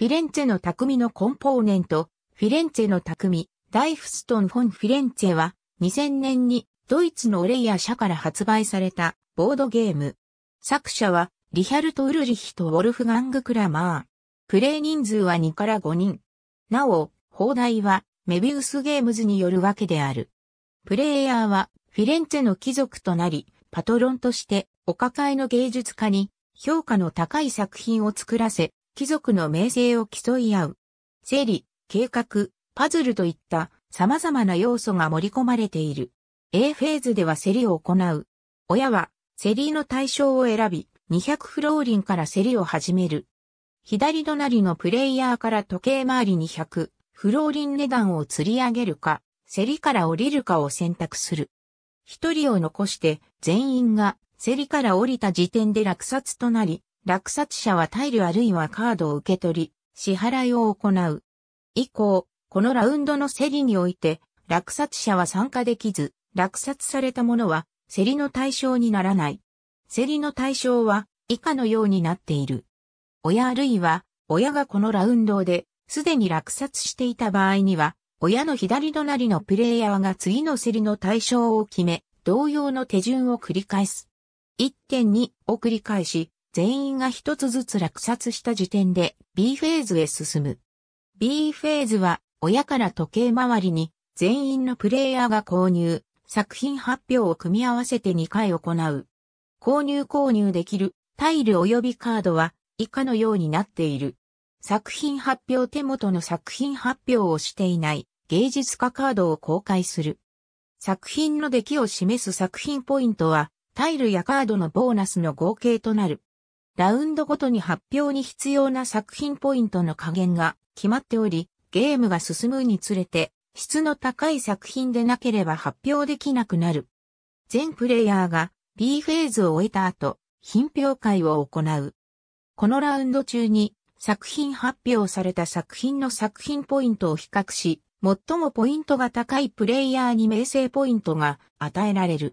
フィレンツェの匠のコンポーネント、フィレンツェの匠、ダイフストン・フォン・フィレンツェは、2000年にドイツのオレイヤ社から発売されたボードゲーム。作者は、リヒャルト・ウルリヒとウォルフガング・クラマー。プレイ人数は2から5人。なお、放題は、メビウスゲームズによるわけである。プレイヤーは、フィレンツェの貴族となり、パトロンとして、お抱えの芸術家に、評価の高い作品を作らせ、貴族の名声を競い合う。整理、計画、パズルといった様々な要素が盛り込まれている。A フェーズでは競りを行う。親は競りの対象を選び、200フローリンから競りを始める。左隣のプレイヤーから時計回り200フローリン値段を釣り上げるか、競りから降りるかを選択する。一人を残して全員が競りから降りた時点で落札となり、落札者はタイルあるいはカードを受け取り、支払いを行う。以降、このラウンドの競りにおいて、落札者は参加できず、落札されたものは、競りの対象にならない。競りの対象は、以下のようになっている。親あるいは、親がこのラウンドで、すでに落札していた場合には、親の左隣のプレイヤーが次の競りの対象を決め、同様の手順を繰り返す。1.2を繰り返し、全員が一つずつ落札した時点で B フェーズへ進む。B フェーズは親から時計回りに全員のプレイヤーが購入、作品発表を組み合わせて2回行う。購入購入できるタイル及びカードは以下のようになっている。作品発表手元の作品発表をしていない芸術家カードを公開する。作品の出来を示す作品ポイントはタイルやカードのボーナスの合計となる。ラウンドごとに発表に必要な作品ポイントの加減が決まっており、ゲームが進むにつれて、質の高い作品でなければ発表できなくなる。全プレイヤーが B フェーズを終えた後、品評会を行う。このラウンド中に作品発表された作品の作品ポイントを比較し、最もポイントが高いプレイヤーに名声ポイントが与えられる。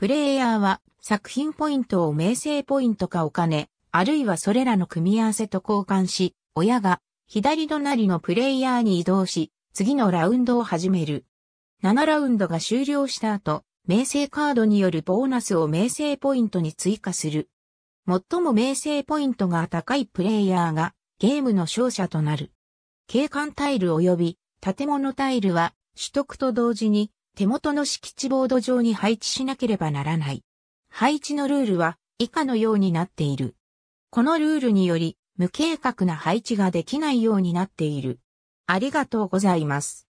プレイヤーは作品ポイントを名声ポイントかお金、あるいはそれらの組み合わせと交換し、親が左隣のプレイヤーに移動し、次のラウンドを始める。7ラウンドが終了した後、名声カードによるボーナスを名声ポイントに追加する。最も名声ポイントが高いプレイヤーがゲームの勝者となる。景観タイル及び建物タイルは取得と同時に手元の敷地ボード上に配置しなければならない。配置のルールは以下のようになっている。このルールにより無計画な配置ができないようになっている。ありがとうございます。